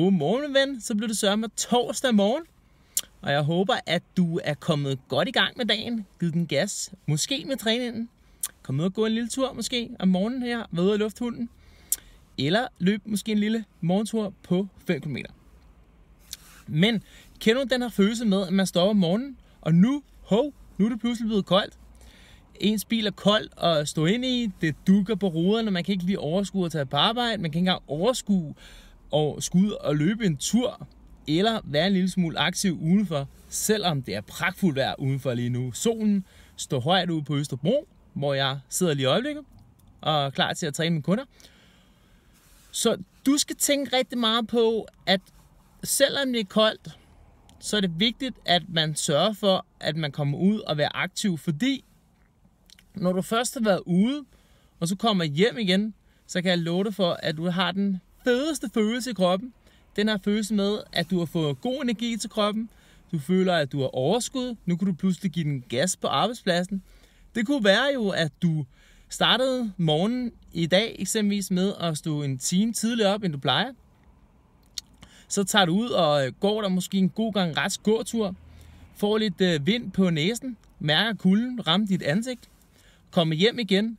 God morgen, ven. Så blev det sørme torsdag morgen. Og jeg håber, at du er kommet godt i gang med dagen. Givet den gas. Måske med træningen. Kom ud og gå en lille tur måske om morgenen her. Ved ude og luft hunden. Eller løb måske en lille morgentur på 5 km. Men kender du den her følelse med, at man står om morgenen, og nu, hov, nu er det pludselig blevet koldt. Ens bil er kold at stå ind i, det dukker på ruderne, man kan ikke lige overskue at tage på arbejde, man kan ikke engang overskue og skud og løbe en tur, eller være en lille smule aktiv udenfor, selvom det er pragtfuldt vejr udenfor lige nu. Solen står højt ude på Østerbro, hvor jeg sidder lige i øjeblikket og er klar til at træne mine kunder. Så du skal tænke rigtig meget på, at selvom det er koldt, så er det vigtigt, at man sørger for, at man kommer ud og være aktiv, fordi når du først har været ude, og så kommer hjem igen, så kan jeg love dig for, at du har den fedeste følelse i kroppen, den her følelse med, at du har fået god energi til kroppen, du føler, at du har overskud, nu kan du pludselig give den gas på arbejdspladsen. Det kunne være jo, at du startede morgenen i dag eksempelvis med at stå en time tidligere op, end du plejer. Så tager du ud og øh, går der måske en god gang rets gåtur, får lidt øh, vind på næsen, mærker kulden, rammer dit ansigt, kommer hjem igen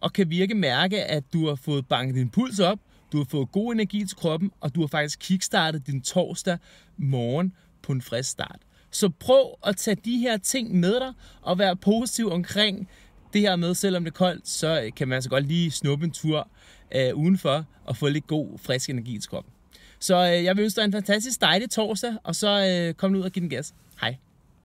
og kan virke mærke, at du har fået banket din puls op, du har fået god energi til kroppen, og du har faktisk kickstartet din torsdag morgen på en frisk start. Så prøv at tage de her ting med dig, og være positiv omkring det her med, selvom det er koldt, så øh, kan man altså godt lige snuppe en tur øh, udenfor og få lidt god, frisk energi til kroppen. Så øh, jeg vil ønske dig en fantastisk dejlig torsdag, og så øh, kom ud og giv den gas. Hej.